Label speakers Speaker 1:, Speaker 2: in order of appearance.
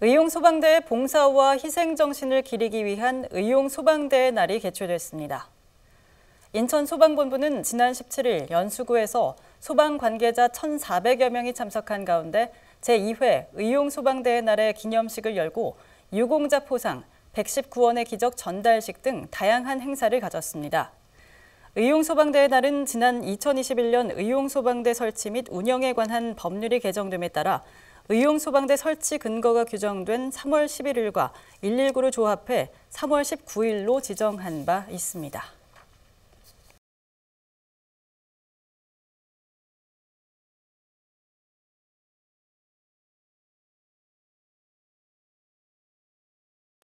Speaker 1: 의용 소방대의 봉사와 희생 정신을 기리기 위한 의용 소방대의 날이 개최됐습니다. 인천 소방본부는 지난 17일 연수구에서 소방 관계자 1,400여 명이 참석한 가운데 제2회 의용 소방대의 날의 기념식을 열고 유공자 포상, 119원의 기적 전달식 등 다양한 행사를 가졌습니다. 의용소방대의 날은 지난 2021년 의용소방대 설치 및 운영에 관한 법률이 개정됨에 따라 의용 소방대 설치 근거가 규정된 3월 11일과 119를 조합해 3월 19일로 지정한
Speaker 2: 바 있습니다.